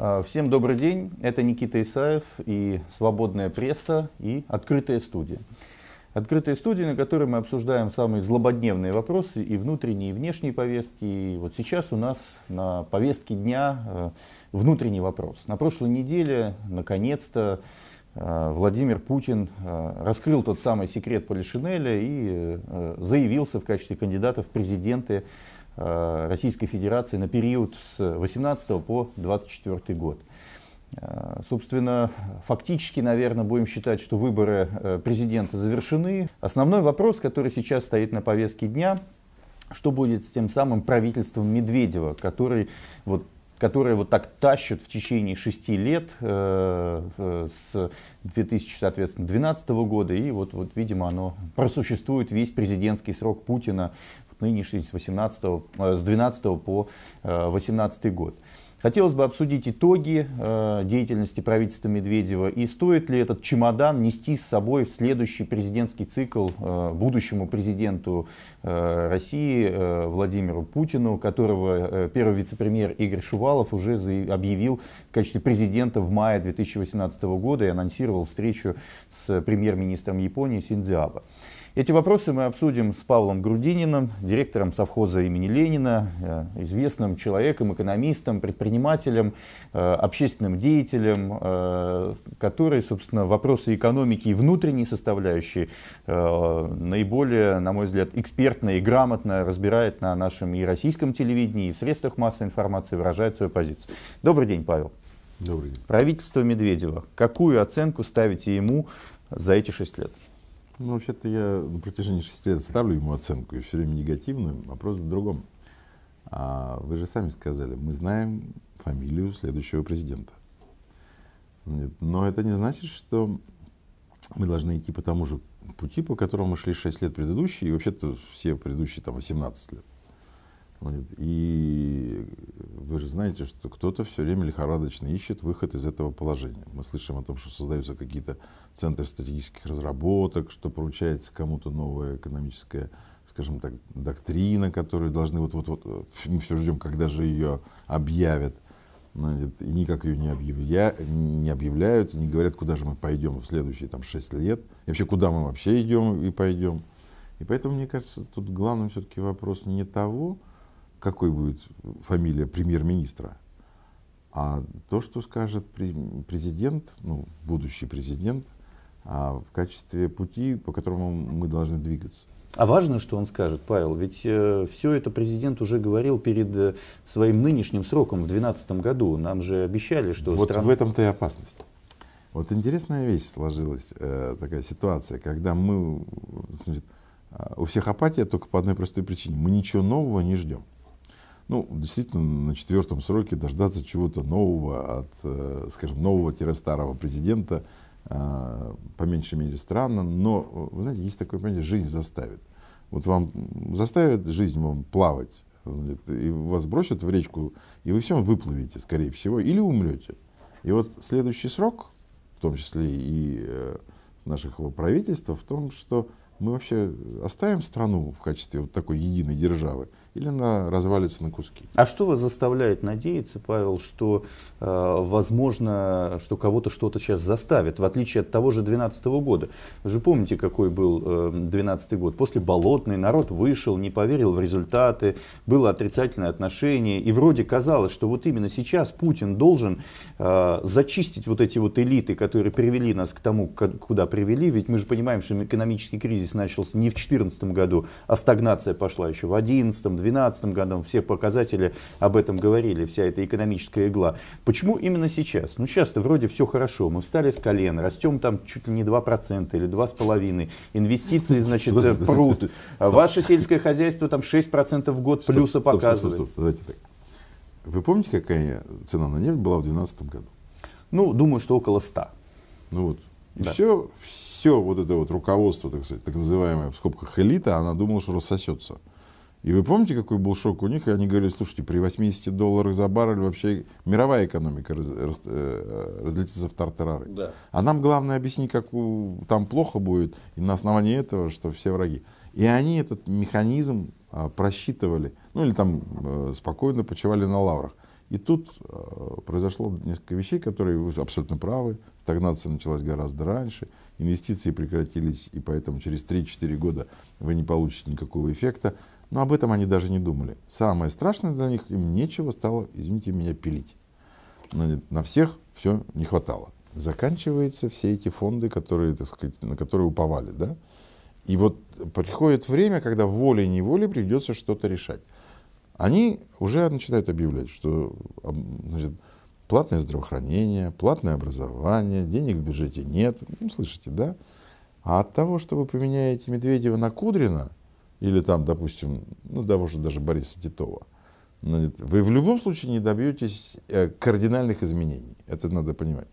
А, всем добрый день. Это Никита Исаев и «Свободная пресса» и «Открытая студия». Открытая студия, на которой мы обсуждаем самые злободневные вопросы и внутренние, и внешние повестки. И вот сейчас у нас на повестке дня э, внутренний вопрос. На прошлой неделе, наконец-то, э, Владимир Путин э, раскрыл тот самый секрет Полишинеля и заявился в качестве кандидата в президенты Э, Российской Федерации на период с 18 по 24 год. Э, собственно, фактически, наверное, будем считать, что выборы э, президента завершены. Основной вопрос, который сейчас стоит на повестке дня, что будет с тем самым правительством Медведева, который вот которые вот так тащат в течение шести лет э, с 2012 года. И вот, вот, видимо, оно просуществует весь президентский срок Путина нынешний с, 18, э, с 12 по 18 э, год. Хотелось бы обсудить итоги э, деятельности правительства Медведева и стоит ли этот чемодан нести с собой в следующий президентский цикл будущему президенту России Владимиру Путину, которого первый вице-премьер Игорь Шувалов уже объявил в качестве президента в мае 2018 года и анонсировал встречу с премьер-министром Японии Синдзиаба. Эти вопросы мы обсудим с Павлом Грудининым, директором совхоза имени Ленина, э, известным человеком, экономистом, предпринимателем, э, общественным деятелем, э, который, собственно, вопросы экономики и внутренней составляющей наиболее, на мой взгляд, экспертно и грамотно разбирает на нашем и российском телевидении, и в средствах массовой информации, выражает свою позицию. Добрый день, Павел. Добрый день. Правительство Медведева. Какую оценку ставите ему за эти шесть лет? Ну, вообще-то я на протяжении шести лет ставлю ему оценку, и все время негативную. Вопрос в другом. А вы же сами сказали, мы знаем фамилию следующего президента. Но это не значит, что мы должны идти по тому же пути, по которому мы шли шесть лет предыдущие, и вообще-то все предыдущие там 18 лет. И вы же знаете, что кто-то все время лихорадочно ищет выход из этого положения. Мы слышим о том, что создаются какие-то центры стратегических разработок, что поручается кому-то новая экономическая, скажем так, доктрина, которую должны вот вот мы все ждем, когда же ее объявят. И никак ее не, объявля, не объявляют, не говорят, куда же мы пойдем в следующие там, 6 лет, и вообще, куда мы вообще идем и пойдем. И поэтому, мне кажется, тут главным все-таки вопрос не того, какой будет фамилия премьер-министра. А то, что скажет президент, ну, будущий президент, а в качестве пути, по которому мы должны двигаться. А важно, что он скажет, Павел, ведь э, все это президент уже говорил перед э, своим нынешним сроком в 2012 году. Нам же обещали, что... Вот стран... в этом-то и опасность. Вот интересная вещь сложилась, э, такая ситуация, когда мы... Значит, а, у всех апатия только по одной простой причине. Мы ничего нового не ждем ну, действительно, на четвертом сроке дождаться чего-то нового от, э, скажем, нового-старого президента, э, по меньшей мере, странно, но, э, вы знаете, есть такое понятие, жизнь заставит. Вот вам заставит жизнь вам плавать, и вас бросят в речку, и вы всем выплывете, скорее всего, или умрете. И вот следующий срок, в том числе и наших его правительства, в том, что мы вообще оставим страну в качестве вот такой единой державы или она развалится на куски. А что вас заставляет надеяться, Павел, что э, возможно, что кого-то что-то сейчас заставит, в отличие от того же 2012 года? Вы же помните, какой был 2012 э, год? После Болотной народ вышел, не поверил в результаты, было отрицательное отношение, и вроде казалось, что вот именно сейчас Путин должен э, зачистить вот эти вот элиты, которые привели нас к тому, куда привели, ведь мы же понимаем, что экономический кризис начался не в 2014 году, а стагнация пошла еще в 2011, 2012 году, все показатели об этом говорили, вся эта экономическая игла. Почему именно сейчас? Ну, сейчас-то вроде все хорошо, мы встали с колен, растем там чуть ли не 2% или 2,5%, инвестиции, значит, э, пруд, а ваше сельское хозяйство там 6% в год плюса показывает. Вы помните, какая цена на нефть была в 2012 году? Ну, думаю, что около 100. Ну вот. И да. все, все вот это вот руководство, так сказать, так называемое в скобках элита, она думала, что рассосется. И вы помните, какой был шок у них? И они говорили, слушайте, при 80 долларах за баррель вообще мировая экономика раз, раз, э, э, разлетится в тартарары. Да. А нам главное объяснить, как у, там плохо будет, и на основании этого, что все враги. И они этот механизм а, просчитывали, ну или там а, спокойно почивали на лаврах. И тут а, произошло несколько вещей, которые вы абсолютно правы. Стагнация началась гораздо раньше, инвестиции прекратились, и поэтому через 3-4 года вы не получите никакого эффекта. Но об этом они даже не думали. Самое страшное для них, им нечего стало, извините меня, пилить. Но на всех все не хватало. Заканчиваются все эти фонды, которые, так сказать, на которые уповали. Да? И вот приходит время, когда волей-неволей придется что-то решать. Они уже начинают объявлять, что значит, платное здравоохранение, платное образование, денег в бюджете нет. Ну, слышите, да? А от того, что вы поменяете Медведева на Кудрина – или там, допустим, ну, того же даже Бориса Титова, ну, вы в любом случае не добьетесь э, кардинальных изменений. Это надо понимать.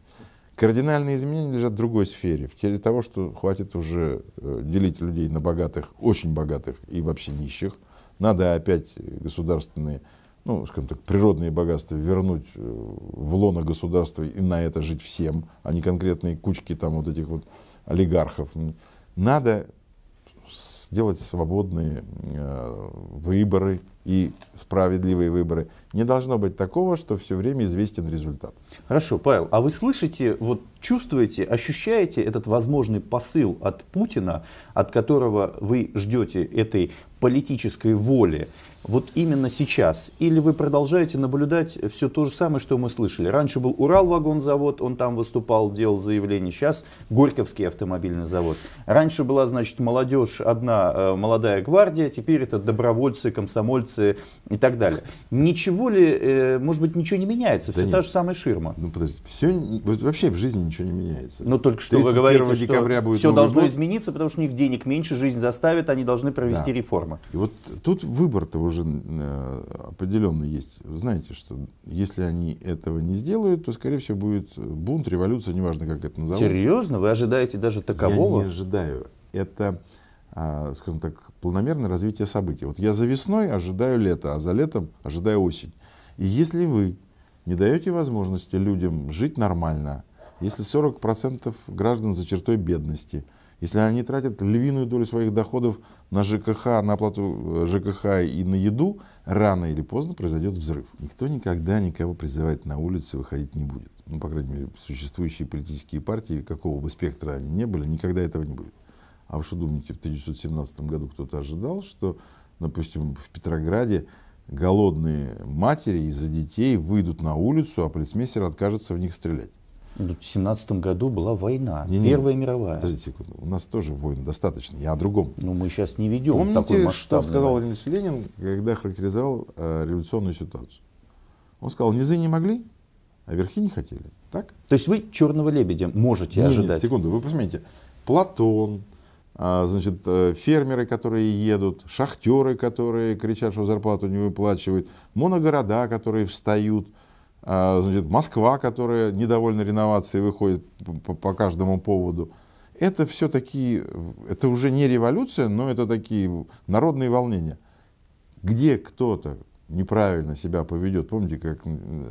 Кардинальные изменения лежат в другой сфере, в теле того, что хватит уже э, делить людей на богатых, очень богатых и вообще нищих. Надо опять государственные, ну, скажем так, природные богатства вернуть э, в лоно государства и на это жить всем, а не конкретные кучки там вот этих вот олигархов. Надо сделать свободные э, выборы и справедливые выборы. Не должно быть такого, что все время известен результат. Хорошо, Павел, а вы слышите, вот чувствуете, ощущаете этот возможный посыл от Путина, от которого вы ждете этой политической воли, вот именно сейчас? Или вы продолжаете наблюдать все то же самое, что мы слышали? Раньше был Уралвагонзавод, он там выступал, делал заявление. Сейчас Горьковский автомобильный завод. Раньше была, значит, молодежь, одна э, молодая гвардия, теперь это добровольцы, комсомольцы и так далее. Ничего ли, э, может быть, ничего не меняется? Все да та же самая ширма. Ну, подождите, все, вообще в жизни ничего не меняется. Ну, только что вы говорите, декабря что будет все должно год. измениться, потому что у них денег меньше, жизнь заставит, они должны провести да. реформы. И вот тут выбор того уже э, определенно есть. Вы знаете, что если они этого не сделают, то, скорее всего, будет бунт, революция, неважно, как это назовут. Серьезно? Вы ожидаете даже такового? Я не ожидаю. Это, а, скажем так, планомерное развитие событий. Вот я за весной ожидаю лето, а за летом ожидаю осень. И если вы не даете возможности людям жить нормально, если 40% граждан за чертой бедности – если они тратят львиную долю своих доходов на ЖКХ, на оплату э, ЖКХ и на еду, рано или поздно произойдет взрыв. Никто никогда никого призывать на улицы выходить не будет. Ну, по крайней мере, существующие политические партии, какого бы спектра они не были, никогда этого не будет. А вы что думаете, в 1917 году кто-то ожидал, что, допустим, в Петрограде голодные матери из-за детей выйдут на улицу, а полицмейстер откажется в них стрелять? Ну, в 2017 году была война, не, не, Первая мировая. Подождите секунду, у нас тоже войны достаточно, я о другом. Ну, мы сейчас не ведем Помните, такой масштаб. что сказал Владимир Ленин, когда характеризовал э, революционную ситуацию? Он сказал, низы не могли, а верхи не хотели. Так? То есть вы черного лебедя можете нет, ожидать? Нет, секунду, вы посмотрите. Платон, э, значит, э, фермеры, которые едут, шахтеры, которые кричат, что зарплату не выплачивают, моногорода, которые встают – а, значит, Москва, которая недовольна реновацией, выходит по, по каждому поводу. Это все такие, это уже не революция, но это такие народные волнения. Где кто-то неправильно себя поведет, помните, как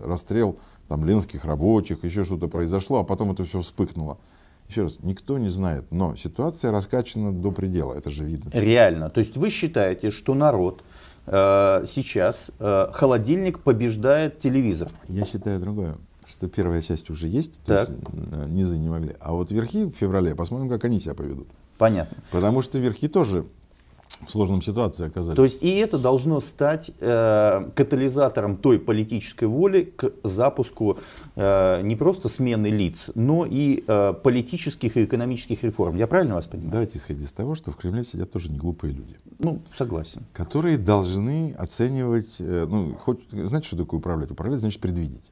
расстрел там, ленских рабочих, еще что-то произошло, а потом это все вспыхнуло. Еще раз, никто не знает, но ситуация раскачана до предела, это же видно. Реально. То есть вы считаете, что народ, Э, сейчас э, холодильник побеждает телевизор? Я считаю другое что первая часть уже есть, так. есть низы не могли. А вот верхи в феврале, посмотрим, как они себя поведут. Понятно. Потому что верхи тоже в сложном ситуации оказались. То есть и это должно стать э, катализатором той политической воли к запуску э, не просто смены лиц, но и э, политических и экономических реформ. Я правильно вас понимаю? Давайте исходить из того, что в Кремле сидят тоже не глупые люди. Ну, согласен. Которые должны оценивать, э, ну, хоть, знаете, что такое управлять? Управлять значит предвидеть.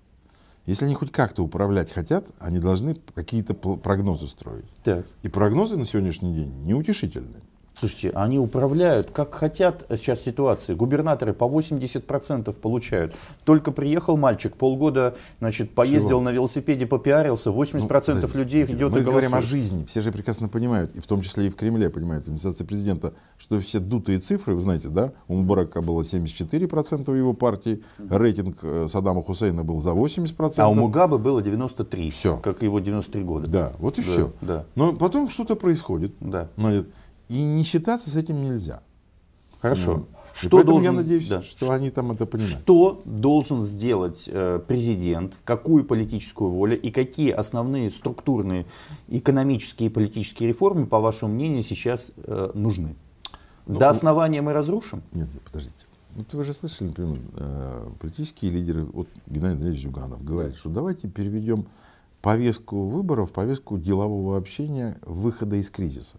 Если они хоть как-то управлять хотят, они должны какие-то прогнозы строить. Так. И прогнозы на сегодняшний день неутешительные. Слушайте, они управляют как хотят сейчас ситуации. Губернаторы по 80% получают. Только приехал мальчик, полгода значит, поездил Чего? на велосипеде, попиарился, 80% ну, людей идет и голосует. говорим о жизни, все же прекрасно понимают, и в том числе и в Кремле понимают, администрация президента, что все дутые цифры, вы знаете, да, у Мубарака было 74% у его партии, рейтинг э, Саддама Хусейна был за 80%. А у Мугабы было 93%, все. как его 93 года. Да, вот и да, все. Да. Но потом что-то происходит. Да. Значит, и не считаться с этим нельзя. Хорошо. Что должен, я надеюсь, да, что, что они там это понимают. Что должен сделать э, президент, какую политическую волю и какие основные структурные экономические и политические реформы, по вашему мнению, сейчас э, нужны? Но ну, До основания мы разрушим? Нет, нет подождите. Вот вы же слышали, например, э, политические лидеры, вот Геннадий Андреевич Зюганов говорит, что давайте переведем повестку выборов, повестку делового общения, выхода из кризиса.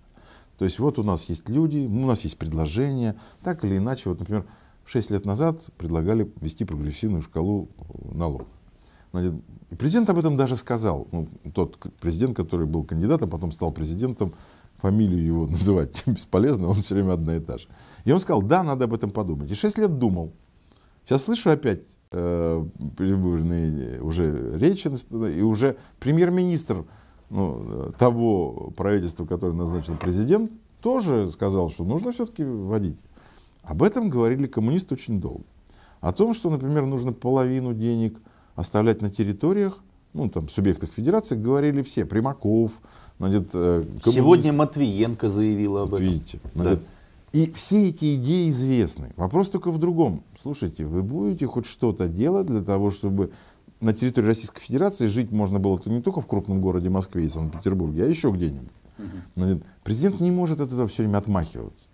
То есть вот у нас есть люди, у нас есть предложения, так или иначе, вот, например, 6 лет назад предлагали ввести прогрессивную шкалу э, налога. И президент об этом даже сказал. Ну, тот президент, который был кандидатом, потом стал президентом, фамилию его называть бесполезно, он все время одна и та же. И он сказал, да, надо об этом подумать. И 6 лет думал. Сейчас слышу опять э, уже речи, и уже премьер-министр ну, э, того правительства, которое назначил президент, тоже сказал, что нужно все-таки вводить. Об этом говорили коммунисты очень долго. О том, что, например, нужно половину денег оставлять на территориях, ну, там, субъектах федерации, говорили все. Примаков, значит, э, коммунист. Сегодня Матвиенко заявила об вот этом. Видите, значит, да. и все эти идеи известны. Вопрос только в другом. Слушайте, вы будете хоть что-то делать для того, чтобы на территории Российской Федерации жить можно было не только в крупном городе Москве и Санкт-Петербурге, а еще где-нибудь. президент не может от этого все время отмахиваться.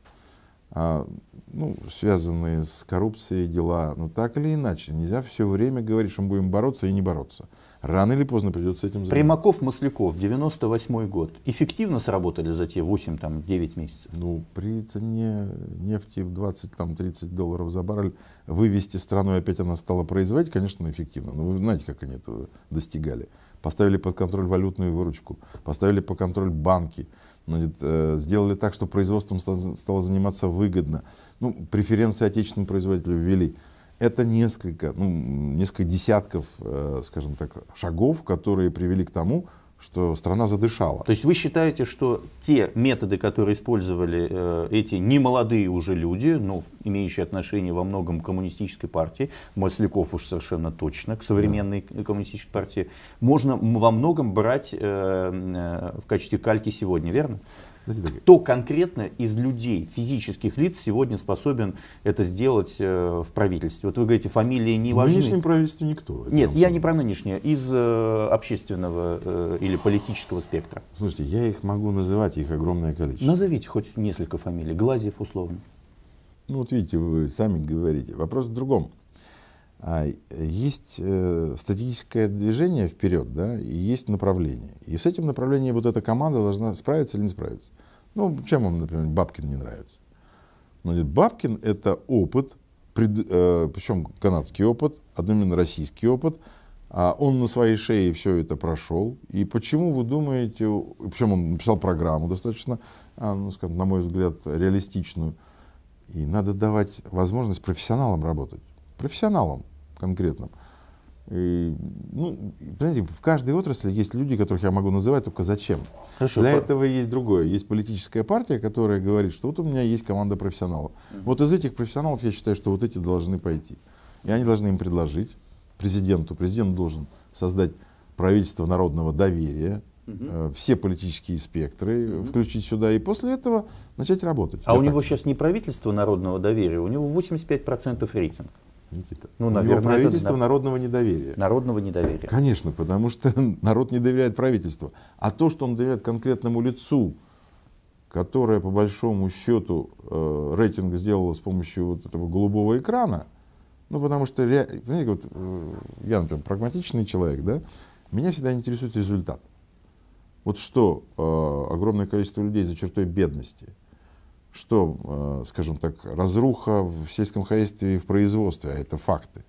А, ну, связанные с коррупцией дела, но так или иначе, нельзя все время говорить, что мы будем бороться и не бороться. Рано или поздно придется этим заниматься. Примаков, Масляков, 98 год. Эффективно сработали за те 8-9 месяцев? Ну, при цене нефти в 20-30 долларов за баррель вывести страну, и опять она стала производить, конечно, эффективно. Но ну, вы знаете, как они это достигали. Поставили под контроль валютную выручку, поставили под контроль банки – Значит, э, сделали так, что производством стало заниматься выгодно. Ну, преференции отечественным производителю ввели. Это несколько, ну, несколько десятков, э, скажем так, шагов, которые привели к тому, что страна задышала. То есть вы считаете, что те методы, которые использовали э, эти немолодые уже люди, ну, имеющие отношение во многом к коммунистической партии, Масляков уж совершенно точно, к современной да. коммунистической партии, можно во многом брать э, э, в качестве кальки сегодня, верно? Кто конкретно из людей, физических лиц сегодня способен это сделать э, в правительстве? Вот вы говорите, фамилии не важны. В нынешнем правительстве никто. Нет, я не про нынешнее, из э, общественного э, или политического спектра. Слушайте, я их могу называть, их огромное количество. Назовите хоть несколько фамилий. Глазьев условно. Ну вот видите, вы сами говорите. Вопрос в другом. А, есть э, статическое движение вперед, да, и есть направление. И с этим направлением вот эта команда должна справиться или не справиться. Ну, чем вам, например, Бабкин не нравится? Но ну, Бабкин — это опыт, пред, э, причем канадский опыт, одновременно российский опыт. А он на своей шее все это прошел. И почему вы думаете, причем он написал программу достаточно, а, ну, скажем, на мой взгляд, реалистичную. И надо давать возможность профессионалам работать. Профессионалам конкретном. И, ну, понимаете, в каждой отрасли есть люди, которых я могу называть, только зачем. Хорошо, Для пар... этого есть другое. Есть политическая партия, которая говорит, что вот у меня есть команда профессионалов. Mm -hmm. Вот из этих профессионалов я считаю, что вот эти должны пойти. И они должны им предложить президенту. Президент должен создать правительство народного доверия, угу. все политические спектры угу. включить сюда и после этого начать работать. А Я у так... него сейчас не правительство народного доверия, у него 85% рейтинг. Никита. Ну, у него правительство это... народного недоверия. Народного недоверия. Конечно, потому что народ не доверяет правительству. А то, что он доверяет конкретному лицу, которое по большому счету э, рейтинг сделало с помощью вот этого голубого экрана, ну потому что, понимаете, вот, э, я, например, прагматичный человек, да, меня всегда интересует результат. Вот что э, огромное количество людей за чертой бедности – что, э, скажем так, разруха в сельском хозяйстве и в производстве, а это факты.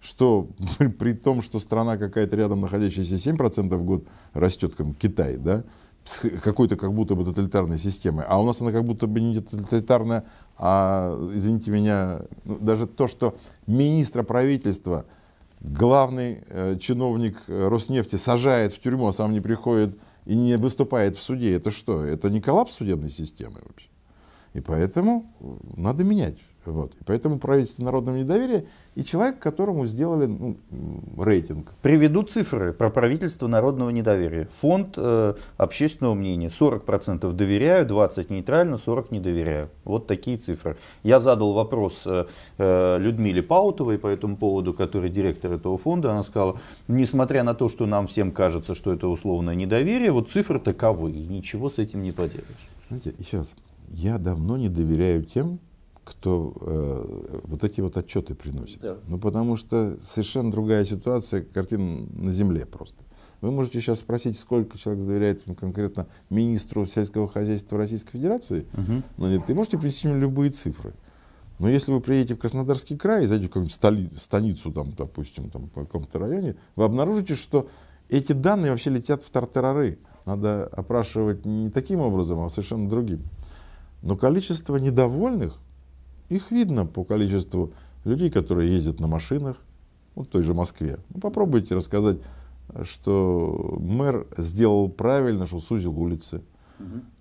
Что при, том, что страна какая-то рядом находящаяся 7% в год растет, как Китай, да, с какой-то как будто бы тоталитарной системой, а у нас она как будто бы не тоталитарная, а, извините меня, ну, даже то, что министра правительства, главный э, чиновник э, Роснефти сажает в тюрьму, а сам не приходит и не выступает в суде, это что? Это не коллапс судебной системы вообще? И поэтому э, надо менять. Вот. И поэтому правительство народного недоверия и человек, которому сделали ну, рейтинг. Приведу цифры про правительство народного недоверия. Фонд э, общественного мнения. 40% доверяю, 20% нейтрально, 40% не доверяю. Вот такие цифры. Я задал вопрос э, э Людмиле Паутовой по этому поводу, который директор этого фонда. Она сказала, несмотря на то, что нам всем кажется, что это условное недоверие, вот цифры таковы, и ничего с этим не поделаешь. Знаете, еще раз я давно не доверяю тем, кто э, вот эти вот отчеты приносит. Да. Ну, потому что совершенно другая ситуация, картина на земле просто. Вы можете сейчас спросить, сколько человек доверяет конкретно министру сельского хозяйства Российской Федерации, угу. Ну, но нет, вы можете привести любые цифры. Но если вы приедете в Краснодарский край зайдете в какую-нибудь станицу, там, допустим, там, в каком-то районе, вы обнаружите, что эти данные вообще летят в тартарары. Надо опрашивать не таким образом, а совершенно другим. Но количество недовольных, их видно по количеству людей, которые ездят на машинах, вот в той же Москве. Ну, попробуйте рассказать, что мэр сделал правильно, что сузил улицы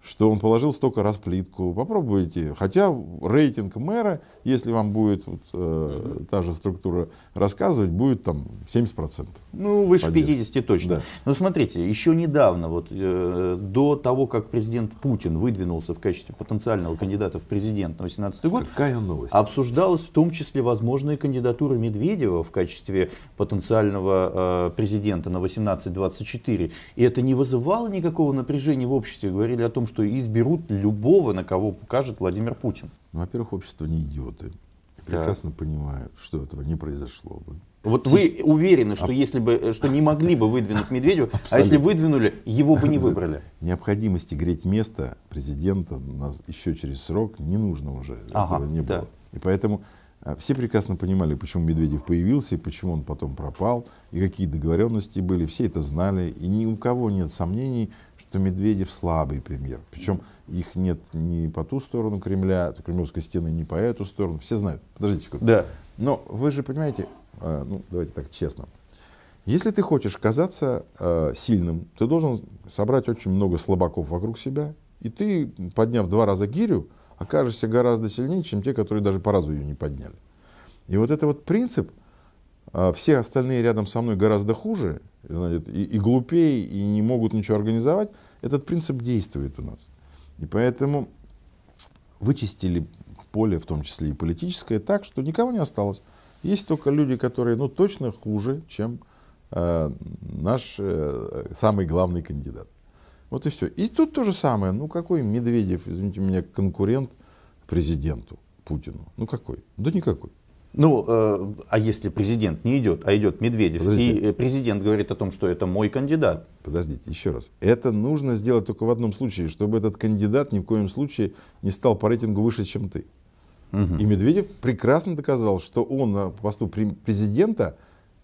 что он положил столько раз плитку. Попробуйте. Хотя рейтинг мэра, если вам будет вот, э, та же структура рассказывать, будет там 70%. Ну, выше поддержки. 50 точно. Да. Но ну, смотрите, еще недавно, вот, э, до того, как президент Путин выдвинулся в качестве потенциального кандидата в президент на 18 год, Какая новость? обсуждалась в том числе возможные кандидатуры Медведева в качестве потенциального э, президента на 18-24. И это не вызывало никакого напряжения в обществе. Говорили о том, что изберут любого, на кого покажет Владимир Путин? Ну, во-первых, общество не идиоты. Прекрасно да. понимают, что этого не произошло бы. Вот вы уверены, что если бы, что не могли бы выдвинуть Медведева, а если выдвинули, его бы не выбрали? Необходимости греть место президента нас еще через срок не нужно уже. Ага, этого не да. было. И поэтому а все прекрасно понимали, почему Медведев появился, и почему он потом пропал, и какие договоренности были, все это знали. И ни у кого нет сомнений, что Медведев слабый премьер. Причем их нет ни по ту сторону Кремля, Кремлевской стены, ни по эту сторону. Все знают. Подождите секунду. Да. Но вы же понимаете, а, ну давайте так честно. Если ты хочешь казаться а, сильным, ты должен собрать очень много слабаков вокруг себя, и ты, подняв два раза гирю, окажешься гораздо сильнее, чем те, которые даже по разу ее не подняли. И вот это вот принцип, а, все остальные рядом со мной гораздо хуже, и, и глупее, и не могут ничего организовать, этот принцип действует у нас. И поэтому вычистили поле, в том числе и политическое, так, что никого не осталось. Есть только люди, которые ну, точно хуже, чем э, наш э, самый главный кандидат. Вот и все. И тут то же самое. Ну какой Медведев, извините меня, конкурент президенту Путину? Ну какой? Да никакой. Ну, э, а если президент не идет, а идет Медведев, Подождите. и э, президент говорит о том, что это мой кандидат. Подождите, еще раз. Это нужно сделать только в одном случае, чтобы этот кандидат ни в коем случае не стал по рейтингу выше, чем ты. Угу. И Медведев прекрасно доказал, что он на посту президента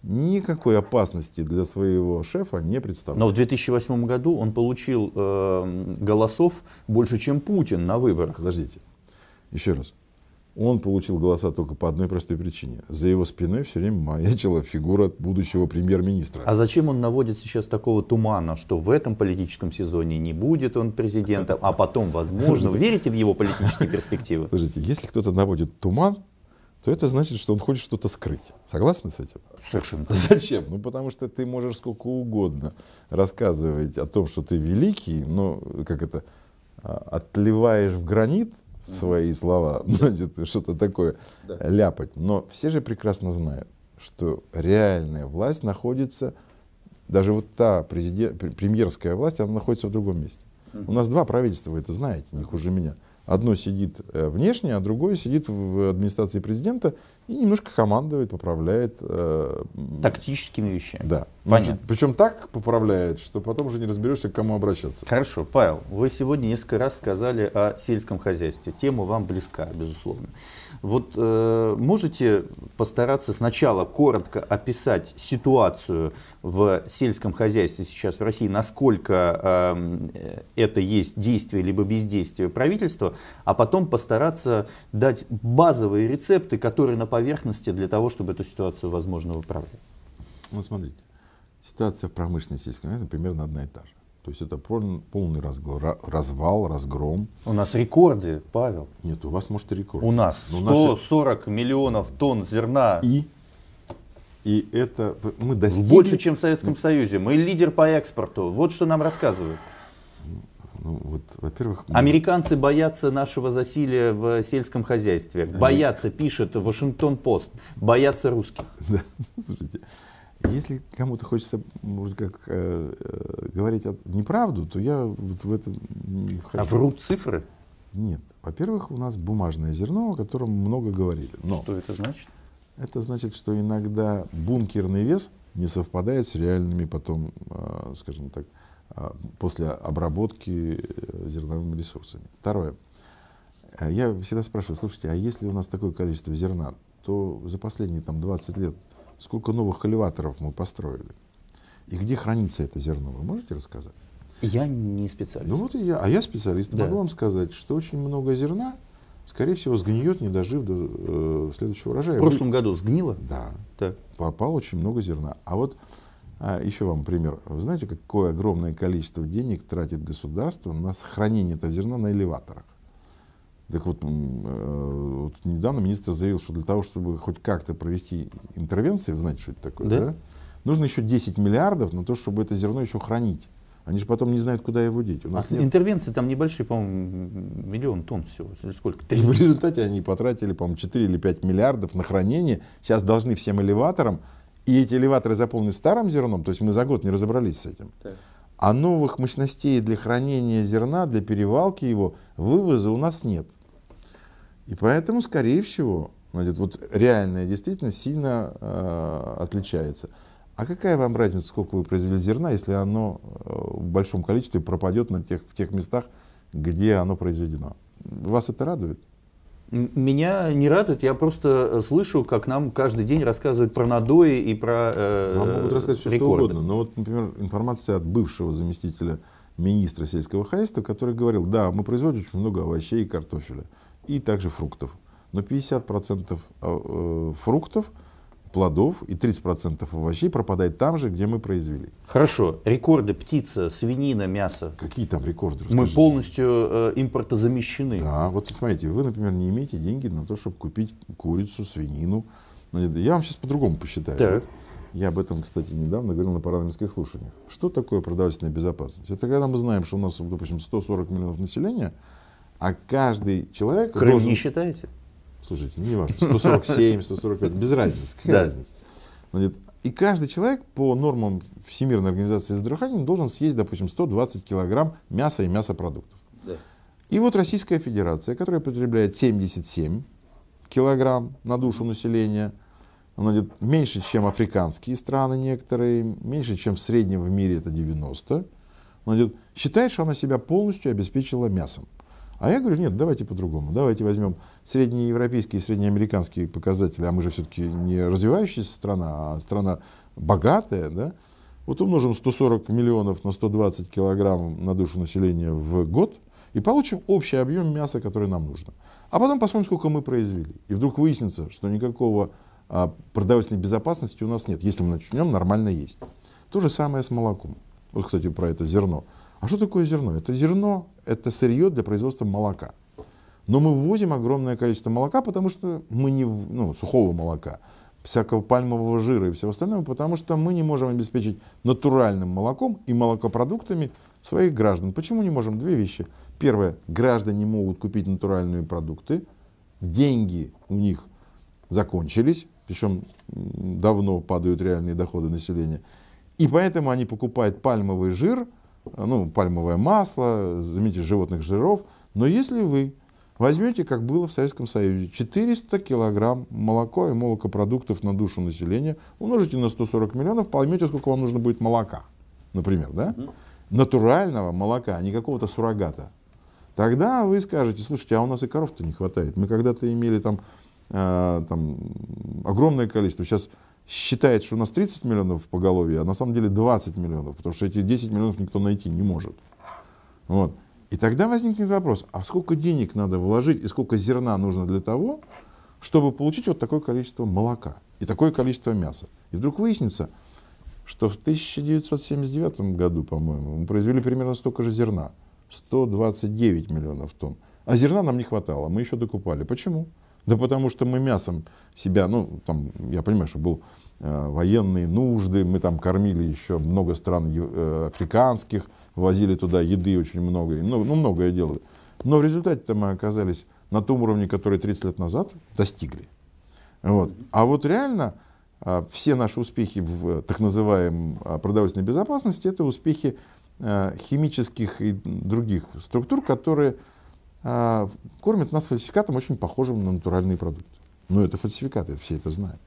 никакой опасности для своего шефа не представляет. Но в 2008 году он получил э, голосов больше, чем Путин на выборах. Подождите, еще раз. Он получил голоса только по одной простой причине. За его спиной все время маячила фигура будущего премьер-министра. А зачем он наводит сейчас такого тумана, что в этом политическом сезоне не будет он президентом, а потом, возможно, верите в его политические перспективы? Слушайте, если кто-то наводит туман, то это значит, что он хочет что-то скрыть. Согласны с этим? Совершенно. Зачем? Ну, потому что ты можешь сколько угодно рассказывать о том, что ты великий, но, как это, а, отливаешь в гранит свои слова, значит, что-то такое да. ляпать. Но все же прекрасно знают, что реальная власть находится, даже вот та президент, премьерская власть, она находится в другом месте. У нас два правительства, вы это знаете, не хуже меня. Одно сидит э, внешне, а другое сидит в администрации президента и немножко командует, поправляет. Э, Тактическими вещами. Да. Понятно. Значит, причем так поправляет, что потом уже не разберешься, к кому обращаться. Хорошо, Павел, вы сегодня несколько раз сказали о сельском хозяйстве. Тема вам близка, безусловно. Вот э, можете постараться сначала коротко описать ситуацию в сельском хозяйстве сейчас в России, насколько э, это есть действие либо бездействие правительства, а потом постараться дать базовые рецепты, которые на поверхности для того, чтобы эту ситуацию возможно выправлять? Ну, смотрите, ситуация в промышленности, сельском хозяйстве примерно одна и та же. То есть это полный разгор, развал, разгром. У нас рекорды, Павел. Нет, у вас может и рекорд. У нас Но 140 наши... миллионов тонн зерна. И и это мы достигли... Больше, чем в Советском Союзе. Мы лидер по экспорту. Вот что нам рассказывают. Ну, вот, во-первых, мы... Американцы боятся нашего засилия в сельском хозяйстве. Боятся, пишет Вашингтон-Пост. Боятся русских. Да, ну, слушайте. Если кому-то хочется, может, как э, э говорить о, неправду, то я вот в этом не а хочу. А врут цифры? Нет. Во-первых, у нас бумажное зерно, о котором много говорили. Но что это значит? Это значит, что иногда бункерный вес не совпадает с реальными потом, а, скажем так, а, после обработки э, зерновыми ресурсами. Второе. Э, я всегда спрашиваю, слушайте, а если у нас такое количество зерна, то за последние там, 20 лет сколько новых элеваторов мы построили? И где хранится это зерно, вы можете рассказать? Я не специалист. Ну вот и я, а я специалист. Да. Могу вам сказать, что очень много зерна скорее всего, сгниет, не дожив до э, следующего урожая. В прошлом году сгнило? Да. Так. Попало очень много зерна. А вот а, еще вам пример. Вы знаете, какое огромное количество денег тратит государство на сохранение этого зерна на элеваторах? Так вот, э, вот недавно министр заявил, что для того, чтобы хоть как-то провести интервенции, вы знаете, что это такое, да? да? Нужно еще 10 миллиардов на то, чтобы это зерно еще хранить. Они же потом не знают, куда его деть. У нас а нет... Интервенции там небольшие, по-моему, миллион тонн всего. Или сколько? -то? И в результате они потратили, по-моему, 4 или 5 миллиардов на хранение. Сейчас должны всем элеваторам. И эти элеваторы заполнены старым зерном, то есть мы за год не разобрались с этим. Так. А новых мощностей для хранения зерна, для перевалки его, вывоза у нас нет. И поэтому, скорее всего, вот реальная действительно сильно э, отличается. А какая вам разница, сколько вы произвели зерна, если оно э, в большом количестве пропадет на тех, в тех местах, где оно произведено? Вас это радует? Меня не радует, я просто э, слышу, как нам каждый день рассказывают про надои и про э, Вам могут рассказать все, рекорды. что угодно. Но вот, например, информация от бывшего заместителя министра сельского хозяйства, который говорил, да, мы производим очень много овощей и картофеля, и также фруктов. Но 50% э, фруктов – плодов и 30% овощей пропадает там же, где мы произвели. Хорошо. Рекорды птица, свинина, мясо. Какие там рекорды? Расскажите. Мы полностью э, импортозамещены. Да, вот смотрите, вы, например, не имеете деньги на то, чтобы купить курицу, свинину. Ну, я вам сейчас по-другому посчитаю. Так. Я об этом, кстати, недавно говорил на парламентских слушаниях. Что такое продовольственная безопасность? Это когда мы знаем, что у нас, допустим, 140 миллионов населения, а каждый человек... Крым должен... не считаете? слушайте, не важно, 147, 145, без разницы, какая да. разница. и каждый человек по нормам Всемирной организации здравоохранения должен съесть, допустим, 120 килограмм мяса и мясопродуктов. Да. И вот Российская Федерация, которая потребляет 77 килограмм на душу населения, она говорит, меньше, чем африканские страны некоторые, меньше, чем в среднем в мире это 90. Она говорит, считает, что она себя полностью обеспечила мясом. А я говорю, нет, давайте по-другому. Давайте возьмем среднеевропейские и среднеамериканские показатели, а мы же все-таки не развивающаяся страна, а страна богатая, да? Вот умножим 140 миллионов на 120 килограмм на душу населения в год и получим общий объем мяса, который нам нужно. А потом посмотрим, сколько мы произвели. И вдруг выяснится, что никакого а, продовольственной безопасности у нас нет, если мы начнем нормально есть. То же самое с молоком. Вот, кстати, про это зерно. А что такое зерно? Это зерно, это сырье для производства молока. Но мы ввозим огромное количество молока, потому что мы не, ну, сухого молока, всякого пальмового жира и всего остального, потому что мы не можем обеспечить натуральным молоком и молокопродуктами своих граждан. Почему не можем? Две вещи. Первое, граждане могут купить натуральные продукты, деньги у них закончились, причем давно падают реальные доходы населения, и поэтому они покупают пальмовый жир – ну, пальмовое масло, заметьте, животных жиров. Но если вы возьмете, как было в Советском Союзе, 400 килограмм молоко и молокопродуктов на душу населения, умножите на 140 миллионов, поймете, сколько вам нужно будет молока, например, да? Натурального молока, а не какого-то суррогата. Тогда вы скажете, слушайте, а у нас и коров-то не хватает. Мы когда-то имели там, э, там огромное количество. Сейчас считает, что у нас 30 миллионов в поголовье, а на самом деле 20 миллионов, потому что эти 10 миллионов никто найти не может. Вот. И тогда возникнет вопрос, а сколько денег надо вложить и сколько зерна нужно для того, чтобы получить вот такое количество молока и такое количество мяса. И вдруг выяснится, что в 1979 году, по-моему, мы произвели примерно столько же зерна, 129 миллионов тонн. А зерна нам не хватало, мы еще докупали. Почему? Да потому что мы мясом себя, ну, там, я понимаю, что был э, военные нужды, мы там кормили еще много стран э, африканских, возили туда еды очень много, и много, ну, ну, многое делали. Но в результате-то мы оказались на том уровне, который 30 лет назад достигли. Вот. А вот реально а, все наши успехи в э, так называемой а, продовольственной безопасности, это успехи химических и других структур, которые а, кормят нас фальсификатом, очень похожим на натуральные продукты. Но это фальсификаты, это все это знают.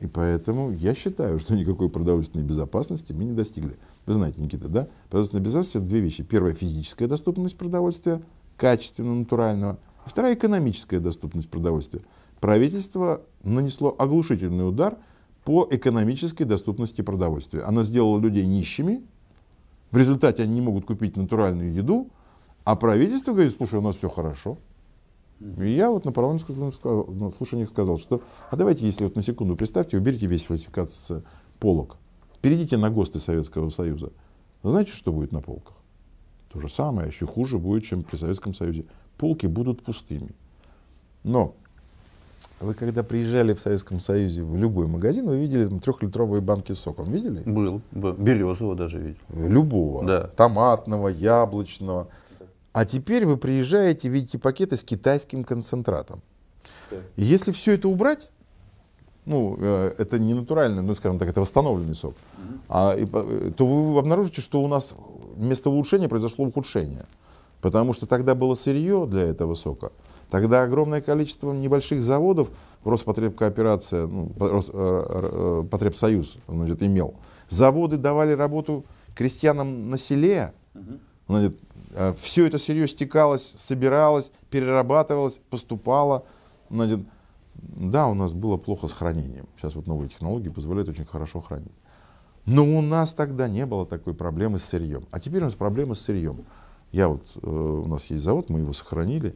И поэтому я считаю, что никакой продовольственной безопасности мы не достигли. Вы знаете, Никита, да? Продовольственная безопасность – это две вещи. Первая – физическая доступность продовольствия, качественно натурального. А вторая – экономическая доступность продовольствия. Правительство нанесло оглушительный удар по экономической доступности продовольствия. она сделала людей нищими, в результате они не могут купить натуральную еду, а правительство говорит, слушай, у нас все хорошо. И я вот на парламентском на слушаниях сказал, что а давайте, если вот на секунду представьте, уберите весь фальсификат с полок, перейдите на ГОСТы Советского Союза. знаете, что будет на полках? То же самое, еще хуже будет, чем при Советском Союзе. Полки будут пустыми. Но вы когда приезжали в Советском Союзе в любой магазин, вы видели там трехлитровые банки с соком, видели? Был, был. Березового даже видел. Любого. Да. Томатного, яблочного. А теперь вы приезжаете, видите пакеты с китайским концентратом. И если все это убрать, ну, э, это не натуральный, ну, скажем так, это восстановленный сок, а, и, э, то вы обнаружите, что у нас вместо улучшения произошло ухудшение. Потому что тогда было сырье для этого сока, тогда огромное количество небольших заводов, Роспотребкооперация, ну, Роспотребсоюз э, значит, имел, заводы давали работу крестьянам на селе, значит, Э, Все это сырье стекалось, собиралось, перерабатывалось, поступало. Ну, да, у нас было плохо с хранением. Сейчас вот новые технологии позволяют очень хорошо хранить. Но у нас тогда не было такой проблемы с сырьем. А теперь у нас проблемы с сырьем. Я вот, э, у нас есть завод, мы его сохранили.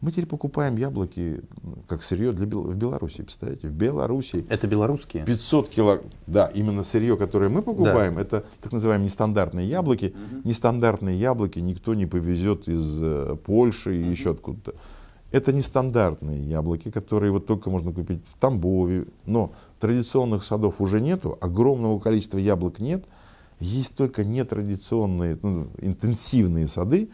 Мы теперь покупаем яблоки как сырье для Бел... в Беларуси, представляете? В Беларуси. Это белорусские? 500 кило, да, именно сырье, которое мы покупаем, да. это так называемые нестандартные яблоки. Угу. Нестандартные яблоки никто не повезет из э, Польши угу. и еще откуда-то. Это нестандартные яблоки, которые вот только можно купить в Тамбове, но традиционных садов уже нету, огромного количества яблок нет, есть только нетрадиционные, ну, интенсивные сады,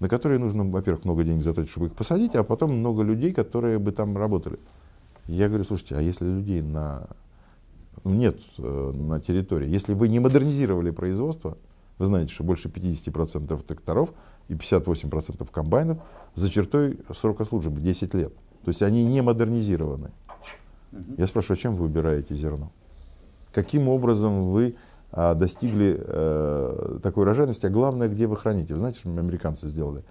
на которые нужно, во-первых, много денег затратить, чтобы их посадить, а потом много людей, которые бы там работали. Я говорю, слушайте, а если людей на... Ну, нет э, на территории, если вы не модернизировали производство, вы знаете, что больше 50% тракторов и 58% комбайнов за чертой срока службы 10 лет. То есть они не модернизированы. Я спрашиваю, а чем вы убираете зерно? Каким образом вы а, достигли э, такой урожайности, а главное, где вы храните. Вы знаете, что американцы сделали?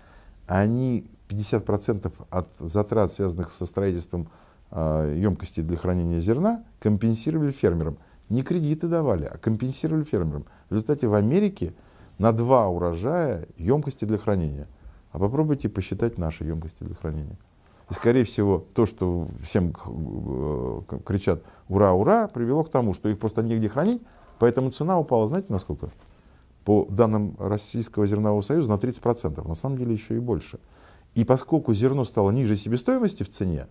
Они 50% от затрат, связанных со строительством э, емкостей для хранения зерна, компенсировали фермерам. Не кредиты давали, а компенсировали фермерам. В результате в Америке на два урожая емкости для хранения. А попробуйте посчитать наши емкости для хранения. И, скорее всего, то, что всем э, кричат «Ура, ура!», привело к тому, что их просто негде хранить, Поэтому цена упала, знаете, на сколько? По данным Российского зернового союза на 30%, на самом деле еще и больше. И поскольку зерно стало ниже себестоимости в цене,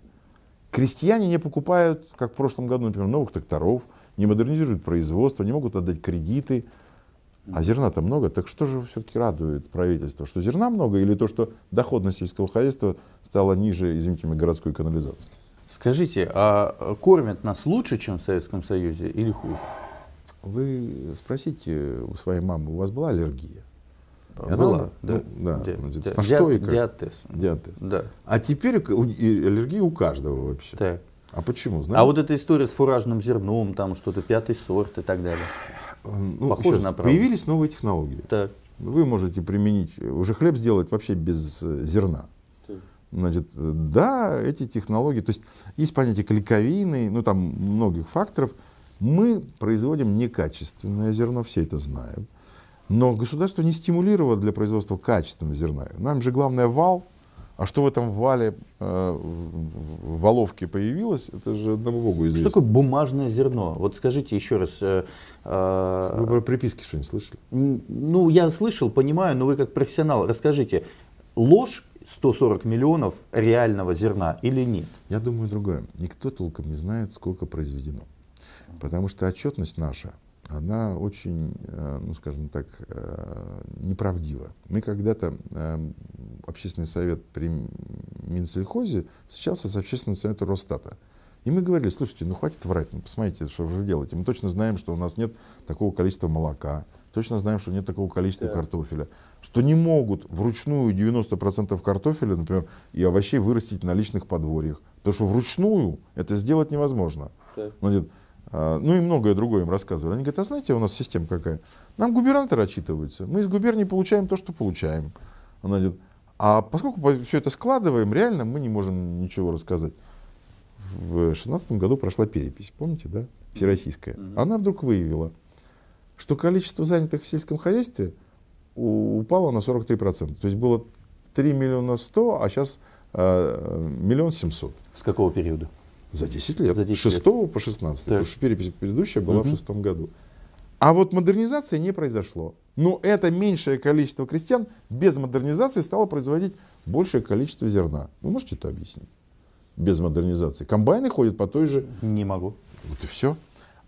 крестьяне не покупают, как в прошлом году, например, новых тракторов, не модернизируют производство, не могут отдать кредиты. А зерна-то много, так что же все-таки радует правительство? Что зерна много или то, что доходность сельского хозяйства стала ниже, извините меня, городской канализации? Скажите, а кормят нас лучше, чем в Советском Союзе или хуже? Вы спросите у своей мамы, у вас была аллергия? Она, была, ну, да. да, да. Ди, на а что ди, и Диатез. Диатез. Да. А теперь аллергия у каждого вообще. Так. А почему? А Знаете? А вот эта история с фуражным зерном, там что-то пятый сорт и так далее. Эм, ну, Похоже на правду. Появились новые технологии. Так. Вы можете применить, уже хлеб сделать вообще без э, зерна. Значит, э, да, эти технологии, то есть есть понятие кликовины, ну там многих факторов, мы производим некачественное зерно, все это знают, Но государство не стимулировало для производства качественного зерна. Нам же главное вал. А что в этом вале, э, в воловке появилось, это же одному богу известно. Что такое бумажное зерно? Вот скажите еще раз. Э, э, вы про приписки что нибудь слышали? Ну, я слышал, понимаю, но вы как профессионал, расскажите, ложь 140 миллионов реального зерна или нет? Я думаю другое. Никто толком не знает, сколько произведено. Потому что отчетность наша, она очень, э, ну скажем так, э, неправдива. Мы когда-то, э, общественный совет при Минсельхозе встречался с общественным советом Росстата. И мы говорили, слушайте, ну хватит врать, ну посмотрите, что вы делаете. Мы точно знаем, что у нас нет такого количества молока, точно знаем, что нет такого количества да. картофеля, что не могут вручную 90% картофеля, например, и овощей вырастить на личных подворьях. Потому что вручную это сделать невозможно. Да. Он а, ну и многое другое им рассказывали. Они говорят, а знаете, у нас система какая? Нам губернаторы отчитываются, мы из губернии получаем то, что получаем. Она говорит, а поскольку все это складываем, реально мы не можем ничего рассказать. В 2016 году прошла перепись, помните, да, всероссийская. Она вдруг выявила, что количество занятых в сельском хозяйстве упало на 43%. То есть было 3 миллиона 100, а сейчас э, миллион семьсот. С какого периода? За 10 лет. За 10 6 лет. по 16, так. потому что перепись предыдущая была угу. в 6 году. А вот модернизация не произошло. Но ну, это меньшее количество крестьян без модернизации стало производить большее количество зерна. Вы можете это объяснить? Без модернизации. Комбайны ходят по той же... Не могу. Вот и все.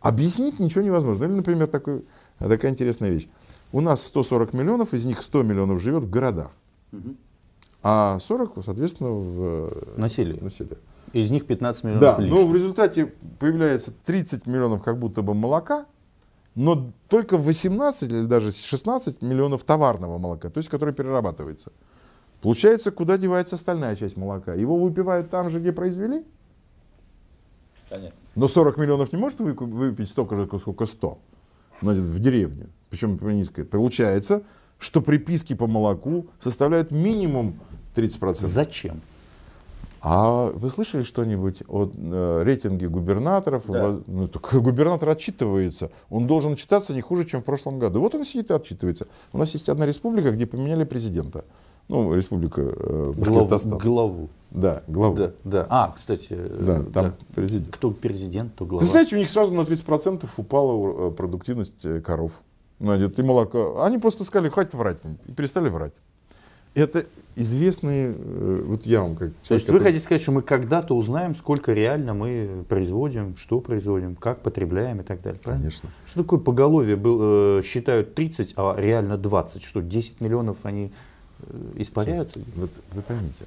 Объяснить ничего невозможно. Или, например, такой, такая интересная вещь. У нас 140 миллионов, из них 100 миллионов живет в городах. Угу. А 40, соответственно, в... Насилие. Э, Насилие из них 15 миллионов Да, лишних. но ну, в результате появляется 30 миллионов как будто бы молока, но только 18 или даже 16 миллионов товарного молока, то есть которое перерабатывается. Получается, куда девается остальная часть молока? Его выпивают там же, где произвели? Понятно. Но 40 миллионов не может выпить столько же, сколько 100 значит, в деревне. Причем низкое. Получается, что приписки по молоку составляют минимум 30%. Зачем? А вы слышали что-нибудь о э, рейтинге губернаторов? Да. Ну, так губернатор отчитывается. Он должен читаться не хуже, чем в прошлом году. Вот он сидит и отчитывается. У нас есть одна республика, где поменяли президента. Ну, республика э, Башкортостан. Главу. Да, главу. Да, да. А, кстати. Э, да, там да. президент. Кто президент, то глава. Вы знаете, у них сразу на 30% упала э, продуктивность э, коров. Надет ну, и молоко. Они просто сказали, хватит врать. И перестали врать. Это известные, э, вот я вам как человек, То есть который... вы хотите сказать, что мы когда-то узнаем, сколько реально мы производим, что производим, как потребляем и так далее, правильно? Конечно. Что такое поголовье? Был, э, считают 30, а реально 20, что 10 миллионов они э, испаряются? Сейчас, вот вы поймите,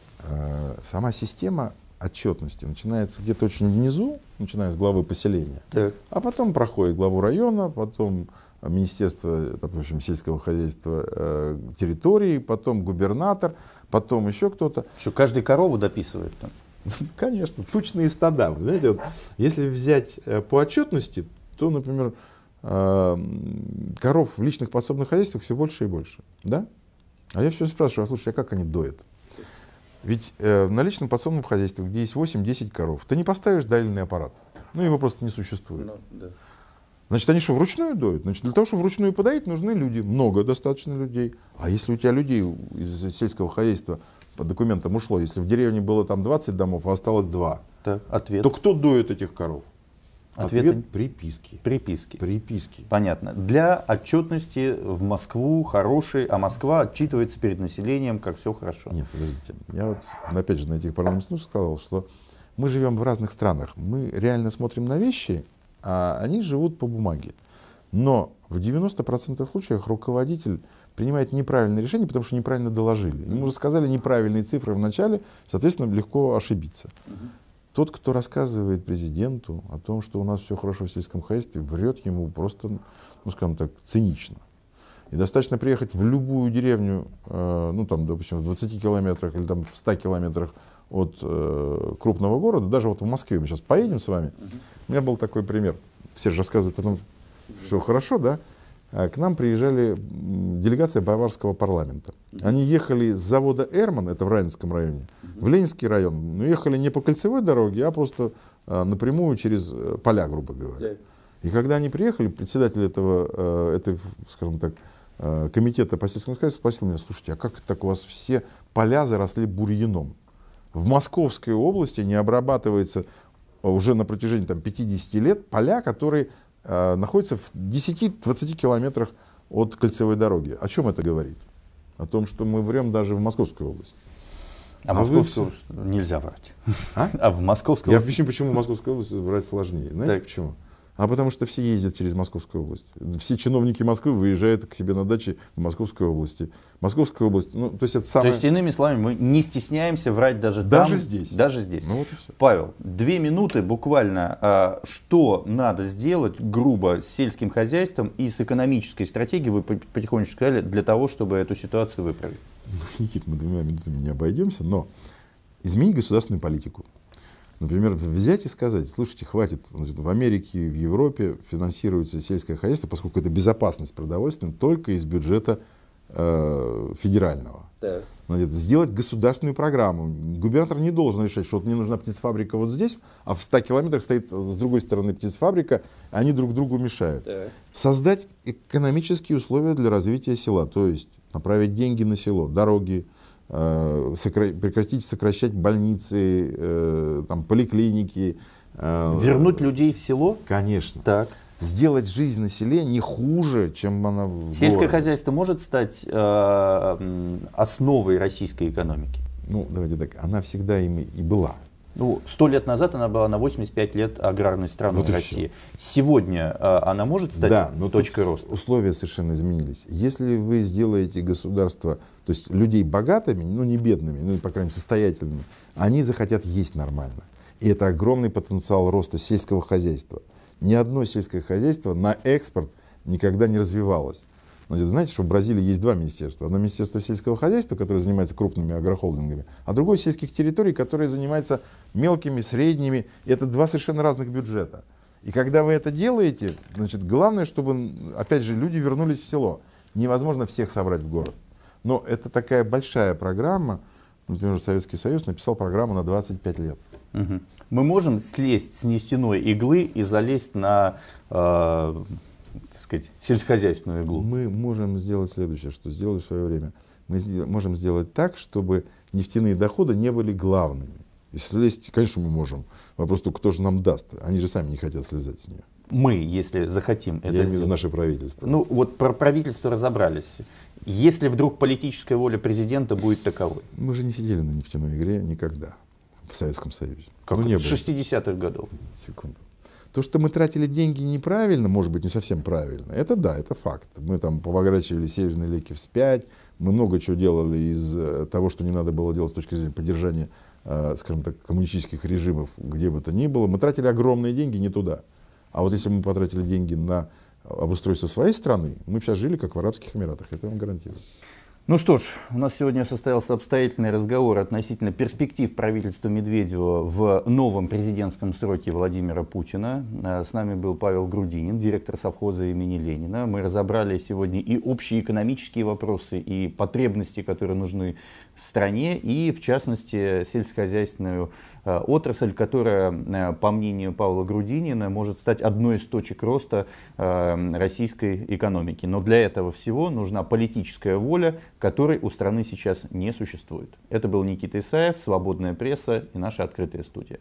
сама система отчетности начинается где-то очень внизу, начиная с главы поселения, так. а потом проходит главу района, потом министерство, допустим, сельского хозяйства э, территории, потом губернатор, потом еще кто-то. Что, каждый корову дописывает там? Конечно, тучные стада. Знаете, вот, если взять э, по отчетности, то, например, э, коров в личных подсобных хозяйствах все больше и больше. Да? А я все спрашиваю, а слушай, а как они доят? Ведь э, на личном подсобном хозяйстве, где есть 8-10 коров, ты не поставишь дальний аппарат. Ну, его просто не существует. Ну, да. Значит, они что, вручную доют? Значит, для того, чтобы вручную подоить, нужны люди. Много достаточно людей. А если у тебя людей из сельского хозяйства по документам ушло, если в деревне было там 20 домов, а осталось 2, так, ответ. то кто доет этих коров? Ответы? Ответ приписки. Приписки. Приписки. Понятно. Для отчетности в Москву хороший, а Москва отчитывается перед населением, как все хорошо. Нет, подождите. Я вот, опять же, на этих парламентских сказал, что мы живем в разных странах. Мы реально смотрим на вещи а они живут по бумаге. Но в 90% случаев руководитель принимает неправильное решение, потому что неправильно доложили. Ему уже сказали неправильные цифры в начале, соответственно, легко ошибиться. Тот, кто рассказывает президенту о том, что у нас все хорошо в сельском хозяйстве, врет ему просто, ну скажем так, цинично. И достаточно приехать в любую деревню, э, ну там, допустим, в 20 километрах или там в 100 километрах от э, крупного города, даже вот в Москве, мы сейчас поедем с вами, у меня был такой пример, все же рассказывают о том, что хорошо, да, а к нам приезжали делегация Баварского парламента. Они ехали с завода Эрман, это в Раменском районе, в Ленинский район, но ну, ехали не по кольцевой дороге, а просто а, напрямую через э, поля, грубо говоря. И когда они приехали, председатель этого, э, этой, скажем так, э, комитета по сельскому хозяйству спросил меня, слушайте, а как так у вас все поля заросли бурьяном? В Московской области не обрабатывается а, уже на протяжении там, 50 лет поля, которые э, находятся в 10-20 километрах от кольцевой дороги. О чем это говорит? О том, что мы врем даже в Московской области. А, а Московскую вы... нельзя врать. А? а в Московской Я объясню, почему в Московской области врать сложнее. Знаете так. почему? А потому что все ездят через Московскую область. Все чиновники Москвы выезжают к себе на дачи в Московской области. Московская область, ну, то есть это самое... То есть, иными словами, мы не стесняемся врать даже там. Даже здесь. Даже здесь. Ну, вот и все. Павел, две минуты буквально. А, что надо сделать, грубо, с сельским хозяйством и с экономической стратегией, вы потихонечку сказали, для того, чтобы эту ситуацию выправить? Ну, Никит, мы двумя минутами не обойдемся, но изменить государственную политику – Например, взять и сказать, слушайте, хватит, значит, в Америке, в Европе финансируется сельское хозяйство, поскольку это безопасность продовольственная, только из бюджета э, федерального. Да. Значит, сделать государственную программу. Губернатор не должен решать, что мне нужна птицефабрика вот здесь, а в 100 километрах стоит э, с другой стороны птицефабрика, они друг другу мешают. Да. Создать экономические условия для развития села, то есть направить деньги на село, дороги, Э, прекратить сокращать больницы, э, там, поликлиники. Э, Вернуть людей в село? Конечно. Так. Сделать жизнь на селе не хуже, чем она в Сельское городе. хозяйство может стать основой российской экономики? Ну, давайте так, она всегда ими и была. Ну, сто лет назад она была на 85 лет аграрной страной вот России. Сегодня а, она может стать да, но точкой роста? условия совершенно изменились. Если вы сделаете государство, то есть людей богатыми, ну не бедными, ну по крайней мере состоятельными, они захотят есть нормально. И это огромный потенциал роста сельского хозяйства. Ни одно сельское хозяйство на экспорт никогда не развивалось. Но знаете, что в Бразилии есть два министерства. Одно министерство сельского хозяйства, которое занимается крупными агрохолдингами, а другое сельских территорий, которое занимается мелкими, средними. И это два совершенно разных бюджета. И когда вы это делаете, значит, главное, чтобы, опять же, люди вернулись в село. Невозможно всех собрать в город. Но это такая большая программа. Например, Советский Союз написал программу на 25 лет. Мы можем слезть с нестяной иглы и залезть на э, сказать, сельскохозяйственную иглу? Мы можем сделать следующее, что сделали в свое время. Мы можем сделать так, чтобы нефтяные доходы не были главными. И слезть, конечно, мы можем. Вопрос только, кто же нам даст. Они же сами не хотят слезать с нее. Мы, если захотим это Я сделать. имею в виду наше правительство. Ну, вот про правительство разобрались. Если вдруг политическая воля президента будет таковой? Мы же не сидели на нефтяной игре никогда в Советском Союзе. Как ну, не с 60-х годов. Секунду. То, что мы тратили деньги неправильно, может быть, не совсем правильно, это да, это факт. Мы там поворачивали северные реки вспять, мы много чего делали из э, того, что не надо было делать с точки зрения поддержания, э, скажем так, коммунистических режимов, где бы то ни было. Мы тратили огромные деньги не туда. А вот если мы потратили деньги на обустройство своей страны, мы сейчас жили как в Арабских Эмиратах, это я вам гарантирую. Ну что ж, у нас сегодня состоялся обстоятельный разговор относительно перспектив правительства Медведева в новом президентском сроке Владимира Путина. Э, с нами был Павел Грудинин, директор совхоза имени Ленина. Мы разобрали сегодня и общие экономические вопросы, и потребности, которые нужны стране, и в частности сельскохозяйственную э, отрасль, которая, э, по мнению Павла Грудинина, может стать одной из точек роста российской экономики. Но для этого всего нужна политическая воля, которой у страны сейчас не существует. Это был Никита Исаев, «Свободная пресса» и наша открытая студия.